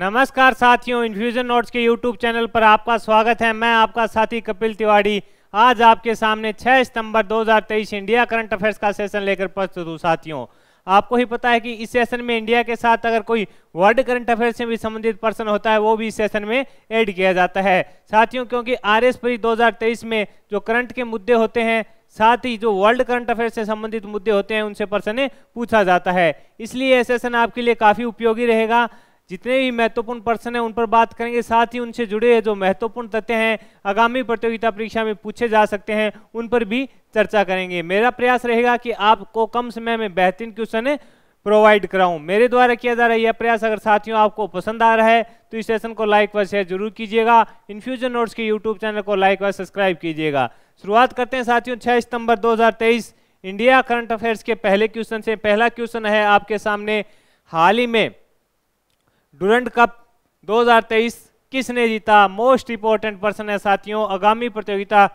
नमस्कार साथियों infusion notes के यूट्यूब चैनल पर आपका स्वागत है मैं आपका साथी कपिल तिवाड़ी आज आपके सामने 6 सितंबर 2023 इंडिया करंट अफेयर्स का सेशन लेकर प्रस्तुत हूँ साथियों आपको ही पता है कि इस सेशन में इंडिया के साथ अगर कोई वर्ल्ड करंट अफेयर से भी संबंधित पर्सन होता है वो भी इस सेशन में ऐड किया जाता है साथियों क्योंकि आर एस परी दो में जो करंट के मुद्दे होते हैं साथ ही जो वर्ल्ड करंट अफेयर से संबंधित मुद्दे होते हैं उनसे पर्सन पूछा जाता है इसलिए यह सेशन आपके लिए काफ़ी उपयोगी रहेगा जितने भी महत्वपूर्ण पर्सन हैं उन पर बात करेंगे साथ ही उनसे जुड़े जो महत्वपूर्ण तथ्य हैं आगामी प्रतियोगिता परीक्षा में पूछे जा सकते हैं उन पर भी चर्चा करेंगे मेरा प्रयास रहेगा कि आपको कम समय में बेहतरीन क्वेश्चन प्रोवाइड कराऊं मेरे द्वारा किया जा रहा है यह प्रयास अगर साथियों आपको पसंद आ रहा है तो इस सेशन को लाइक व शेयर जरूर कीजिएगा इन्फ्यूजन नोट्स के यूट्यूब चैनल को लाइक व सब्सक्राइब कीजिएगा शुरुआत करते हैं साथियों 6 सितंबर 2023 इंडिया करंट अफेयर्स के पहले क्वेश्चन से पहला क्वेश्चन है आपके सामने हाल ही में डुरंड कप 2023 किसने जीता मोस्ट इंपॉर्टेंट पर्सन है साथियों आगामी प्रतियोगिता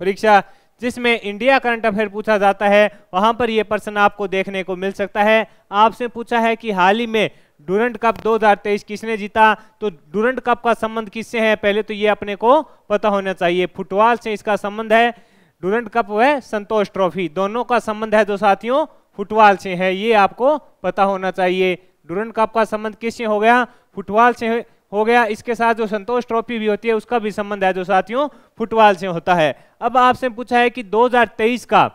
परीक्षा जिसमें इंडिया करंट अफेयर पूछा जाता है वहां पर यह पर्सन आपको देखने को मिल सकता है आपसे पूछा है कि हाल ही में डूरंट कप 2023 किसने जीता तो डूरंट कप का संबंध किससे है पहले तो ये अपने को पता होना चाहिए फुटबॉल से इसका संबंध है डूरंट कप व संतोष ट्रॉफी दोनों का संबंध है जो साथियों फुटबॉल से है ये आपको पता होना चाहिए डूरंड कप का संबंध किससे हो गया फुटबॉल से हो गया इसके साथ जो संतोष ट्रॉफी भी होती है उसका भी संबंध है जो साथियों फुटबॉल से होता है अब आपसे पूछा है कि 2023 का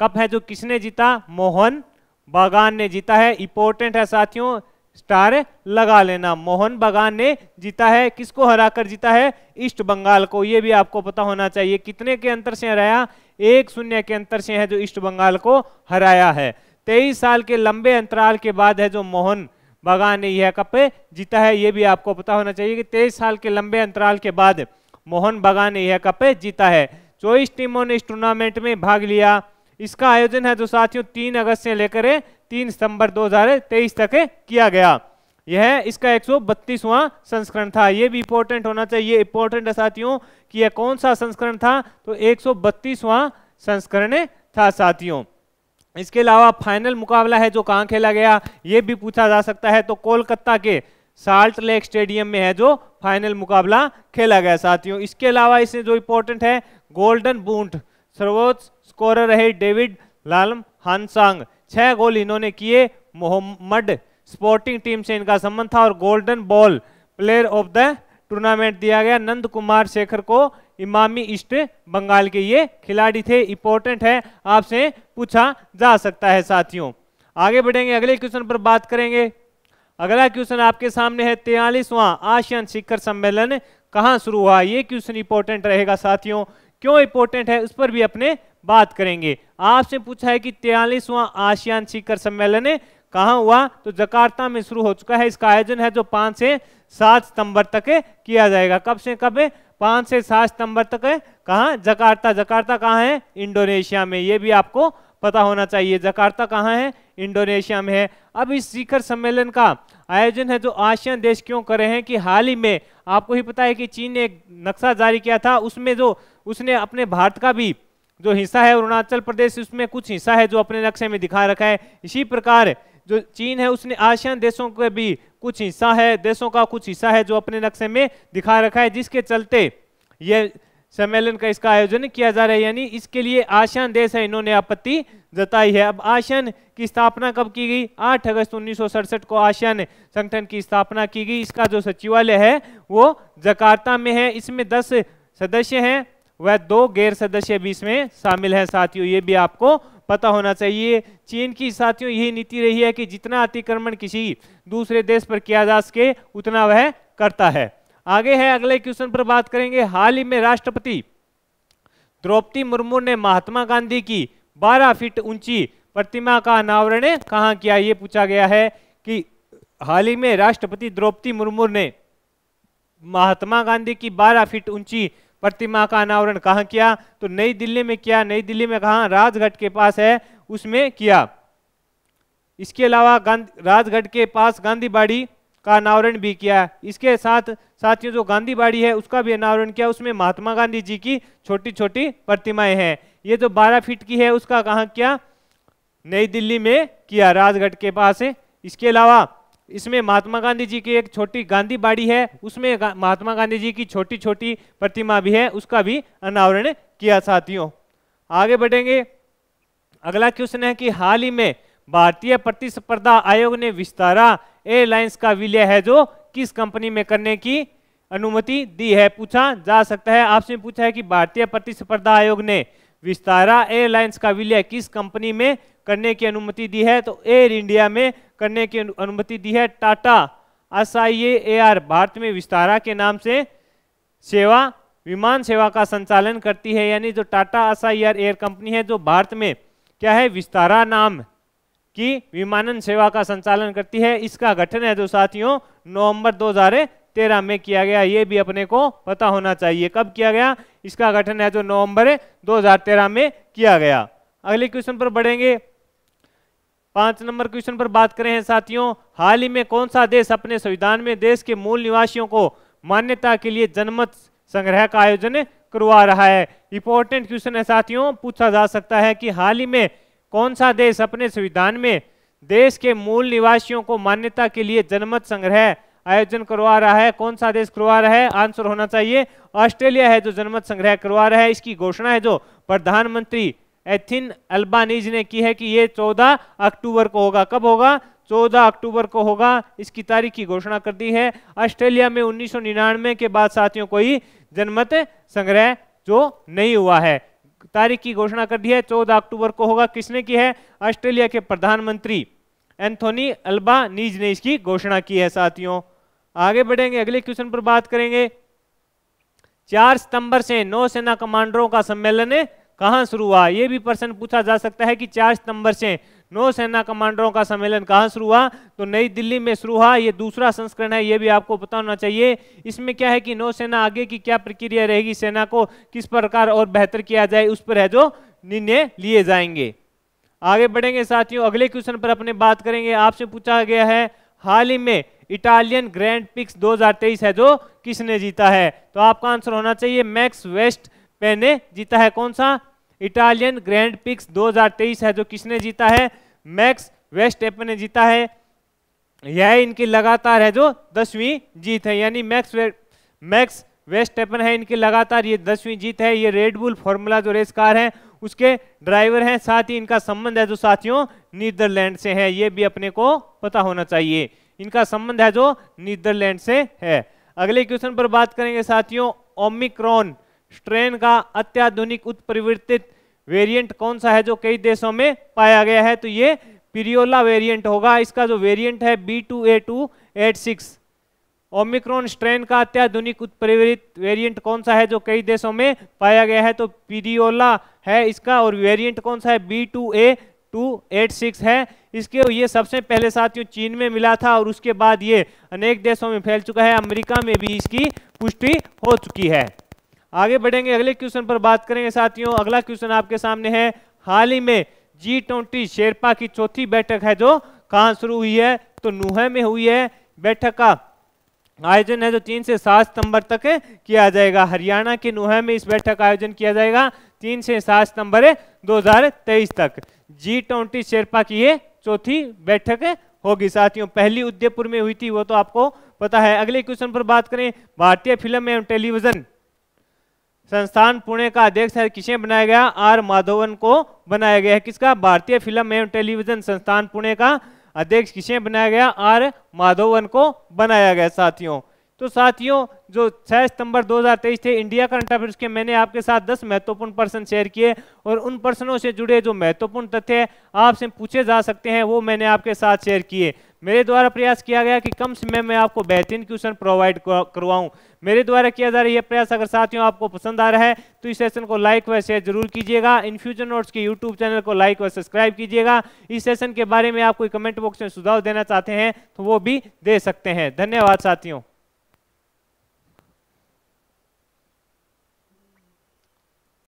कप है जो किसने जीता मोहन बागान ने जीता है इंपॉर्टेंट है साथियों स्टार लगा लेना मोहन बागान ने जीता है किसको हराकर जीता है ईस्ट बंगाल को यह भी आपको पता होना चाहिए कितने के अंतर से हराया एक शून्य के अंतर से है जो ईस्ट बंगाल को हराया है तेईस साल के लंबे अंतराल के बाद है जो मोहन बागान ने यह कप जीता है ये भी आपको पता होना चाहिए कि तेईस साल के लंबे अंतराल के बाद मोहन बागान ने यह कप जीता है चौबीस टीमों ने इस टूर्नामेंट में भाग लिया इसका आयोजन है जो साथियों तीन अगस्त से लेकर तीन सितंबर दो तक किया गया यह इसका एक संस्करण था यह भी इंपॉर्टेंट होना चाहिए इंपॉर्टेंट है साथियों कि यह कौन सा संस्करण था तो एक संस्करण था साथियों इसके अलावा फाइनल मुकाबला है जो कहाँ खेला गया ये भी पूछा जा सकता है तो कोलकाता के साल्ट लेक स्टेडियम में है जो फाइनल मुकाबला खेला गया साथियों इसके अलावा इसमें जो इंपॉर्टेंट है गोल्डन बूंट सर्वोच्च स्कोरर रहे डेविड लालम हानसांग छह गोल इन्होंने किए मोहम्मद स्पोर्टिंग टीम से इनका संबंध था और golden ball player of the tournament दिया गया नंद कुमार शेखर को इमामी ईस्ट बंगाल के ये खिलाड़ी थे इंपॉर्टेंट है आपसे पूछा जा सकता है साथियों आगे बढ़ेंगे अगले क्वेश्चन पर बात करेंगे अगला क्वेश्चन आपके सामने है तेयालीसवां आसियान शिखर सम्मेलन कहाँ शुरू हुआ ये क्वेश्चन इंपॉर्टेंट रहेगा साथियों क्यों इंपॉर्टेंट है उस पर भी अपने बात करेंगे आपसे पूछा है कि तेयालीसवां आसियान शिखर सम्मेलन कहाँ हुआ तो जकार्ता में शुरू हो चुका है इसका आयोजन है जो पांच से सात सितंबर तक किया जाएगा कब से कब पांच से सात सितंबर तक कहा जकार्ता जकार्ता कहाँ है इंडोनेशिया में ये भी आपको पता होना चाहिए जकार्ता कहाँ है इंडोनेशिया में है अब इस शिखर सम्मेलन का आयोजन है जो आसियान देश क्यों करे हैं कि हाल ही में आपको ही पता है कि चीन ने एक नक्शा जारी किया था उसमें जो उसने अपने भारत का भी जो हिस्सा है अरुणाचल प्रदेश उसमें कुछ हिस्सा है जो अपने नक्शे में दिखा रखा है इसी प्रकार जो चीन है उसने आशियान देशों के भी कुछ हिस्सा है देशों का कुछ हिस्सा है जो अपने नक्शे में दिखा रखा है जिसके चलते यह सम्मेलन का इसका आयोजन किया जा रहा है यानी इसके लिए आशियान देश है इन्होंने आपत्ति जताई है अब आशियान की स्थापना कब की गई 8 अगस्त उन्नीस को आशियान संगठन की स्थापना की गई इसका जो सचिवालय है वो जकार्ता में है इसमें 10 सदस्य हैं वह दो गैर सदस्य भी इसमें शामिल हैं साथियों ये भी आपको पता होना चाहिए चीन की साथियों यही नीति रही है कि जितना अतिक्रमण किसी दूसरे देश पर किया जा सके उतना वह करता है आगे है अगले क्वेश्चन पर बात करेंगे हाल ही में राष्ट्रपति द्रौपदी मुर्मू ने महात्मा गांधी की 12 फीट ऊंची प्रतिमा का अनावरण कहाँ किया ये पूछा गया है कि हाल ही में राष्ट्रपति द्रौपदी मुर्मू ने महात्मा गांधी की 12 फीट ऊंची प्रतिमा का अनावरण कहाँ किया तो नई दिल्ली में किया नई दिल्ली में कहा राजघाट के पास है उसमें किया इसके अलावा राजघाट के पास गांधी बाड़ी का अनावरण भी किया इसके साथ साथियों जो गांधी बाड़ी है उसका भी अनावरण किया उसमें महात्मा गांधी जी की छोटी छोटी प्रतिमाएं हैं ये जो 12 फीट की है उसका कहाँ किया नई दिल्ली में किया राजगढ़ के पास इसके अलावा इसमें महात्मा गांधी जी की एक छोटी गांधी बाड़ी है उसमें गा, महात्मा गांधी जी की छोटी छोटी प्रतिमा भी है उसका भी अनावरण किया साथियों आगे बढ़ेंगे अगला क्वेश्चन है कि हाल ही में भारतीय प्रतिस्पर्धा आयोग ने विस्तारा एयरलाइंस का विलय है जो किस कंपनी में करने की अनुमति दी है पूछा जा सकता है आपसे पूछा है कि भारतीय प्रतिस्पर्धा आयोग ने विस्तारा एयरलाइंस का विलय किस कंपनी में करने की अनुमति दी है तो एयर इंडिया में करने की अनुमति दी है टाटा एस एआर भारत में विस्तारा के नाम से सेवा विमान सेवा का संचालन करती है यानी जो टाटा एस एयर कंपनी है जो भारत में क्या है विस्तारा नाम की विमानन सेवा का संचालन करती है इसका गठन है जो साथियों नवंबर दो में किया गया ये भी अपने को पता होना चाहिए कब किया गया इसका गठन है जो नवंबर 2013 में किया गया अगले क्वेश्चन पर बढ़ेंगे पांच नंबर क्वेश्चन पर बात करें हैं साथियों हाल ही में कौन सा देश अपने संविधान में देश के मूल निवासियों को मान्यता के लिए जनमत संग्रह का आयोजन करवा रहा है इंपॉर्टेंट क्वेश्चन है साथियों पूछा जा सकता है कि हाल ही में कौन सा देश अपने संविधान में देश के मूल निवासियों को मान्यता के लिए जनमत संग्रह आयोजन करवा रहा है कौन सा देश करवा रहा है आंसर होना चाहिए ऑस्ट्रेलिया है जो जनमत संग्रह करवा रहा है इसकी घोषणा है जो प्रधानमंत्री एथिन अल्बानीज ने की है कि ये 14 अक्टूबर को होगा कब होगा 14 अक्टूबर को होगा इसकी तारीख की घोषणा कर दी है ऑस्ट्रेलिया में उन्नीस के बाद साथियों को ही जनमत संग्रह जो नहीं हुआ है तारीख की घोषणा कर दी है 14 अक्टूबर को होगा किसने की है ऑस्ट्रेलिया के प्रधानमंत्री एंथोनी अल्बानीज ने इसकी घोषणा की है साथियों आगे बढ़ेंगे अगले क्वेश्चन पर बात करेंगे चार सितंबर से नौसेना कमांडरों का सम्मेलन कहां शुरू हुआ यह भी प्रश्न पूछा जा सकता है कि चार सितंबर से नौसेना कमांडरों का सम्मेलन कहां शुरू हुआ तो नई दिल्ली में शुरू हुआ यह दूसरा संस्करण है यह भी आपको पता होना चाहिए इसमें क्या है कि नौसेना आगे की क्या प्रक्रिया रहेगी सेना को किस प्रकार और बेहतर किया जाए उस पर है जो निर्णय लिए जाएंगे आगे बढ़ेंगे साथियों अगले क्वेश्चन पर अपने बात करेंगे आपसे पूछा गया है हाल ही में इटालियन ग्रैंड पिक्स 2023 है जो किसने जीता है तो आपका आंसर होना चाहिए मैक्स वेस्ट पेने जीता है कौन सा इटालियन ग्रैंड पिक्स 2023 है जो किसने जीता है मैक्स वेस्ट एपन ने जीता है यह इनकी लगातार है जो दसवीं जीत है यानी मैक्स वे, मैक्स वेस्ट एपन है इनकी लगातार ये दसवीं जीत है ये रेडबुल फॉर्मूला जो रेस कार है उसके ड्राइवर हैं साथ ही इनका संबंध है जो साथियों नीदरलैंड से है ये भी अपने को पता होना चाहिए इनका संबंध है जो नीदरलैंड से है अगले क्वेश्चन पर बात करेंगे साथियों ओमिक्रॉन स्ट्रेन का अत्याधुनिक उत्परिवर्तित वेरिएंट कौन सा है जो कई देशों में पाया गया है तो ये पिरियोला वेरिएंट होगा इसका जो वेरिएंट है B two A two eight six Omicron strain का अत्याधुनिक उत्परिवर्तित वेरिएंट कौन सा है जो कई देशों में पाया गया है तो पिरियोला है इसका और वेरिएंट कौन सा है B two A two eight six है इसके ये सबसे पहले साथियों चीन में मिला था और उसके बाद ये अनेक देशों में फैल चुका है अमेरिका में भी इसकी पुष्टि हो चुकी है आगे बढ़ेंगे अगले क्वेश्चन पर बात करेंगे साथियों अगला क्वेश्चन आपके सामने है हाल ही में जी ट्वेंटी शेरपा की चौथी बैठक है जो कहाँ शुरू हुई है तो नूहे में हुई है बैठक का आयोजन है जो तीन से सात सितंबर तक किया जाएगा हरियाणा के नूहे में इस बैठक का आयोजन किया जाएगा तीन से सात सितंबर 2023 तक जी ट्वेंटी शेरपा की ये चौथी बैठक होगी साथियों पहली उदयपुर में हुई थी वो तो आपको पता है अगले क्वेश्चन पर बात करें भारतीय फिल्म एवं टेलीविजन संस्थान पुणे का अध्यक्ष किसे बनाया गया आर माधवन को बनाया गया है किसका भारतीय फिल्म एवं टेलीविजन संस्थान पुणे का अध्यक्ष किसे बनाया गया आर माधवन को बनाया गया साथियों तो साथियों जो 6 सितंबर 2023 थे इंडिया करंट अफेयर्स के मैंने आपके साथ 10 महत्वपूर्ण प्रश्न शेयर किए और उन प्रश्नों से जुड़े जो महत्वपूर्ण तथ्य आपसे पूछे जा सकते हैं वो मैंने आपके साथ शेयर किए मेरे द्वारा प्रयास किया गया कि कम समय में आपको बेहतरीन क्वेश्चन प्रोवाइड करवाऊँ मेरे द्वारा किया जा रहा यह प्रयास अगर साथियों आपको पसंद आ रहा है तो इस सेशन को लाइक व शेयर जरूर कीजिएगा इन्फ्यूजन नोट्स के यूट्यूब चैनल को लाइक व सब्सक्राइब कीजिएगा इस सेशन के बारे में आप कोई कमेंट बॉक्स में सुझाव देना चाहते हैं तो वो भी दे सकते हैं धन्यवाद साथियों